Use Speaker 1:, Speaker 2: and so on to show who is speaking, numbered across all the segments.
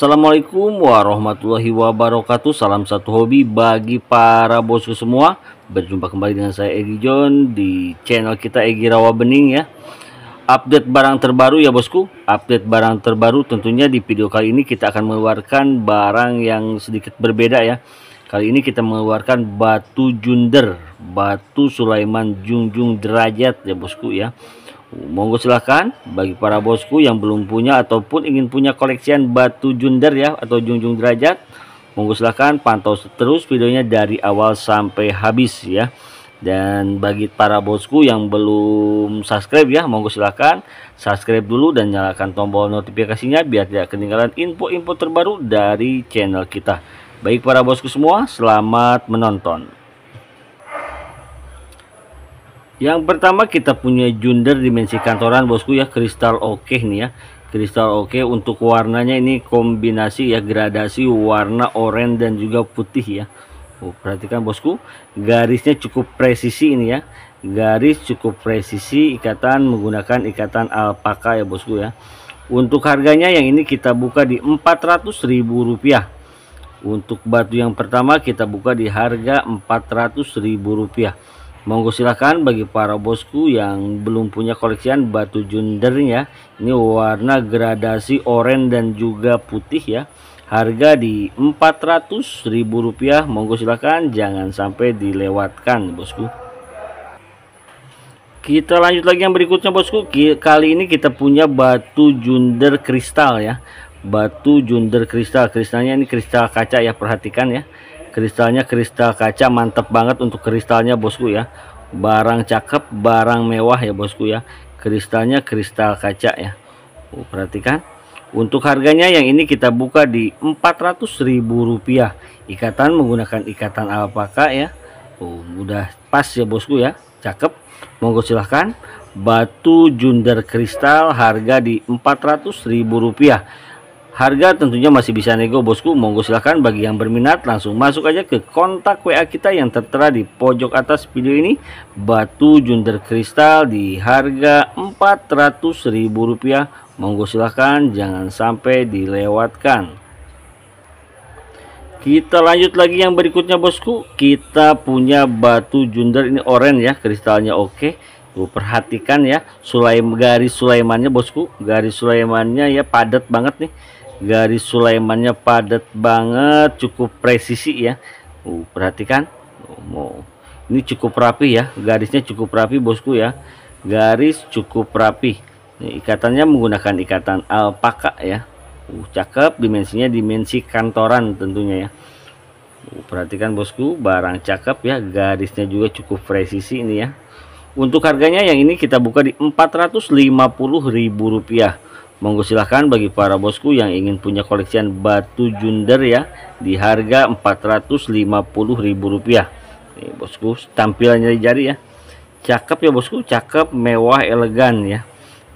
Speaker 1: Assalamualaikum warahmatullahi wabarakatuh Salam satu hobi bagi para bosku semua Berjumpa kembali dengan saya Egi John Di channel kita Egi Rawa Bening ya Update barang terbaru ya bosku Update barang terbaru tentunya di video kali ini Kita akan mengeluarkan barang yang sedikit berbeda ya Kali ini kita mengeluarkan batu junder Batu Sulaiman Jungjung Derajat ya bosku ya Monggo silahkan bagi para bosku yang belum punya ataupun ingin punya koleksian batu junder ya atau junjung derajat. Monggo silahkan pantau terus videonya dari awal sampai habis ya. Dan bagi para bosku yang belum subscribe ya monggo silahkan subscribe dulu dan nyalakan tombol notifikasinya biar tidak ketinggalan info-info terbaru dari channel kita. Baik para bosku semua selamat menonton. Yang pertama kita punya junder dimensi kantoran bosku ya kristal oke okay nih ya. Kristal oke okay. untuk warnanya ini kombinasi ya gradasi warna oranye dan juga putih ya. Oh, perhatikan bosku, garisnya cukup presisi ini ya. Garis cukup presisi ikatan menggunakan ikatan alpaka ya bosku ya. Untuk harganya yang ini kita buka di ribu rupiah Untuk batu yang pertama kita buka di harga ribu rupiah. Monggo silahkan bagi para bosku yang belum punya koleksian batu junder ya. Ini warna gradasi oranye dan juga putih ya. Harga di Rp400.000. Monggo silahkan jangan sampai dilewatkan bosku. Kita lanjut lagi yang berikutnya bosku. Kali ini kita punya batu junder kristal ya. Batu junder kristal. Kristalnya ini kristal kaca ya perhatikan ya kristalnya kristal kaca mantap banget untuk kristalnya bosku ya barang cakep barang mewah ya bosku ya kristalnya kristal kaca ya uh, perhatikan untuk harganya yang ini kita buka di ribu rupiah ikatan menggunakan ikatan alpaka ya uh, oh, udah pas ya bosku ya cakep monggo silahkan batu junder kristal harga di ribu rupiah. Harga tentunya masih bisa nego bosku, monggo silahkan bagi yang berminat langsung masuk aja ke kontak WA kita yang tertera di pojok atas video ini. Batu Junder Kristal di harga Rp400.000, monggo silahkan jangan sampai dilewatkan. Kita lanjut lagi yang berikutnya bosku, kita punya batu Junder ini orange ya, kristalnya oke. Okay. Tuh perhatikan ya, Sulaim garis Sulaimannya bosku, garis Sulaimannya ya padat banget nih garis Sulaimannya padat banget cukup presisi ya uh, perhatikan oh, ini cukup rapi ya garisnya cukup rapi bosku ya garis cukup rapi ikatannya menggunakan ikatan alpaka ya uh, cakep dimensinya dimensi kantoran tentunya ya uh, perhatikan bosku barang cakep ya garisnya juga cukup presisi ini ya untuk harganya yang ini kita buka di 450.000 rupiah. Monggo silahkan bagi para bosku yang ingin punya koleksian batu junder ya di harga Rp450.000. rupiah bosku, tampilannya di jari ya. Cakep ya bosku, cakep, mewah, elegan ya.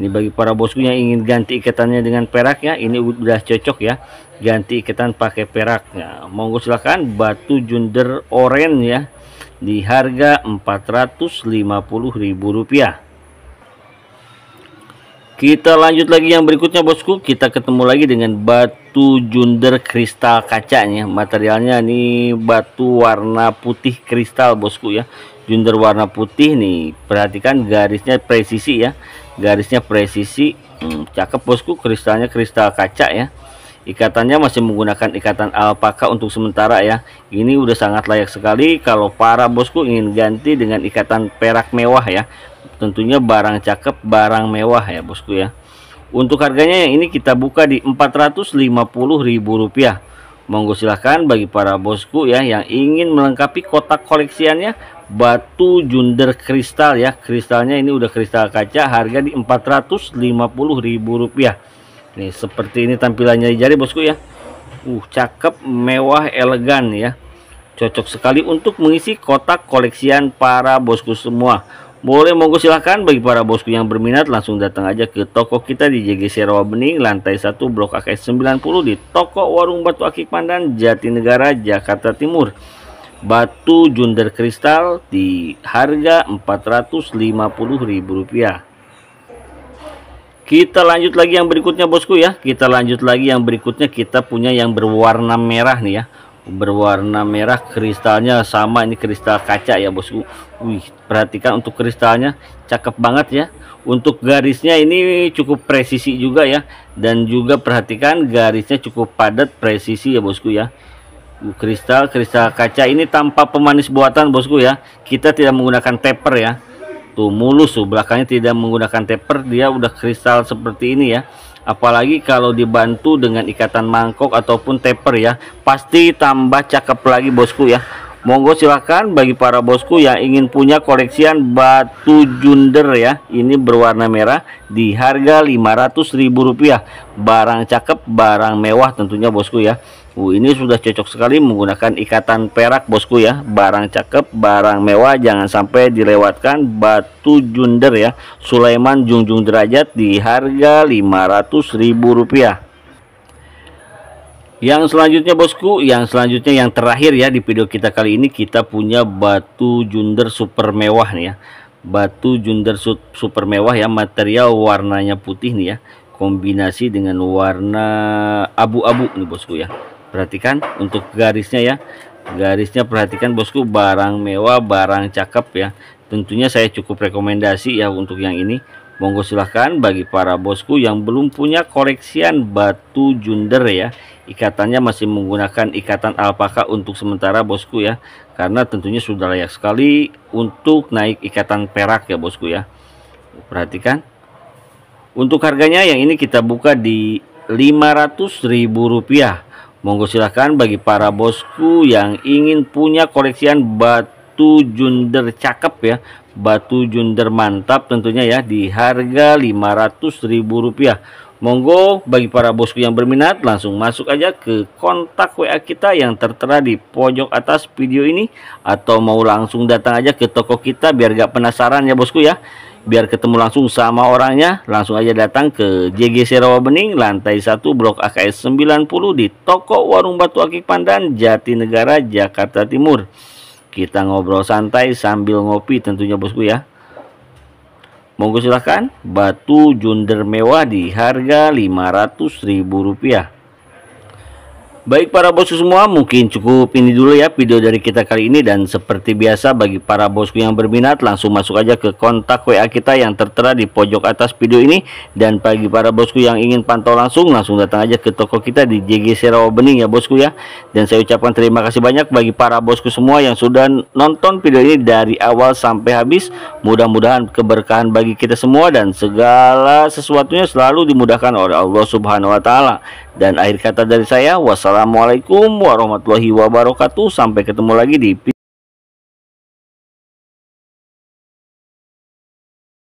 Speaker 1: Ini bagi para bosku yang ingin ganti iketannya dengan perak ya, ini udah cocok ya. Ganti iketan pakai perak. Nah, monggo silahkan batu junder oren ya di harga Rp450.000. Kita lanjut lagi yang berikutnya bosku. Kita ketemu lagi dengan batu junder kristal kacanya. Materialnya nih batu warna putih kristal bosku ya. Junder warna putih nih. Perhatikan garisnya presisi ya. Garisnya presisi. Hmm, cakep bosku kristalnya kristal kaca ya. Ikatannya masih menggunakan ikatan alpaka untuk sementara ya. Ini udah sangat layak sekali kalau para bosku ingin ganti dengan ikatan perak mewah ya tentunya barang cakep barang mewah ya bosku ya untuk harganya yang ini kita buka di Rp450.000 monggo silahkan bagi para bosku ya yang ingin melengkapi kotak koleksiannya batu junder kristal ya kristalnya ini udah kristal kaca harga di Rp450.000 nih seperti ini tampilannya di jari bosku ya uh cakep mewah elegan ya cocok sekali untuk mengisi kotak koleksian para bosku semua boleh monggo silahkan bagi para bosku yang berminat langsung datang aja ke toko kita di JGC Rawa Bening lantai 1 Blok AKS 90 di toko Warung Batu Akik Pandan Jatinegara Jakarta Timur. Batu Junder Kristal di harga Rp450.000. Kita lanjut lagi yang berikutnya bosku ya. Kita lanjut lagi yang berikutnya kita punya yang berwarna merah nih ya berwarna merah kristalnya sama ini kristal kaca ya bosku wih perhatikan untuk kristalnya cakep banget ya untuk garisnya ini cukup presisi juga ya dan juga perhatikan garisnya cukup padat presisi ya bosku ya uh, kristal kristal kaca ini tanpa pemanis buatan bosku ya kita tidak menggunakan taper ya tuh mulus tuh belakangnya tidak menggunakan taper dia udah kristal seperti ini ya apalagi kalau dibantu dengan ikatan mangkok ataupun taper ya pasti tambah cakep lagi bosku ya monggo silahkan bagi para bosku yang ingin punya koleksian batu junder ya ini berwarna merah di harga rp rupiah. barang cakep barang mewah tentunya bosku ya Uh, ini sudah cocok sekali menggunakan ikatan perak bosku ya barang cakep barang mewah jangan sampai dilewatkan batu junder ya Sulaiman Jungjung Derajat di harga rp rupiah. yang selanjutnya bosku yang selanjutnya yang terakhir ya di video kita kali ini kita punya batu junder super mewah nih ya batu junder super mewah ya material warnanya putih nih ya kombinasi dengan warna abu-abu nih bosku ya perhatikan untuk garisnya ya garisnya perhatikan bosku barang mewah barang cakep ya tentunya saya cukup rekomendasi ya untuk yang ini monggo silahkan bagi para bosku yang belum punya koleksian batu junder ya ikatannya masih menggunakan ikatan alpaka untuk sementara bosku ya karena tentunya sudah layak sekali untuk naik ikatan perak ya bosku ya perhatikan untuk harganya yang ini kita buka di rp rupiah. Monggo silahkan bagi para bosku yang ingin punya koleksian batu junder cakep ya batu junder mantap tentunya ya di harga Rp500.000 monggo bagi para bosku yang berminat langsung masuk aja ke kontak WA kita yang tertera di pojok atas video ini atau mau langsung datang aja ke toko kita biar gak penasaran ya bosku ya biar ketemu langsung sama orangnya langsung aja datang ke JGC Rawabening Bening lantai 1 blok AKS 90 di toko warung batu akik pandan Jatinegara Jakarta Timur kita ngobrol santai sambil ngopi tentunya bosku ya monggo silahkan batu junder mewah di harga 500 ribu rupiah Baik para bosku semua, mungkin cukup ini dulu ya video dari kita kali ini dan seperti biasa bagi para bosku yang berminat langsung masuk aja ke kontak WA kita yang tertera di pojok atas video ini dan bagi para bosku yang ingin pantau langsung langsung datang aja ke toko kita di JG Rawa Bening ya bosku ya. Dan saya ucapkan terima kasih banyak bagi para bosku semua yang sudah nonton video ini dari awal sampai habis. Mudah-mudahan keberkahan bagi kita semua dan segala sesuatunya selalu dimudahkan oleh Allah Subhanahu wa taala. Dan akhir kata dari saya, wassalamualaikum warahmatullahi wabarakatuh. Sampai ketemu lagi di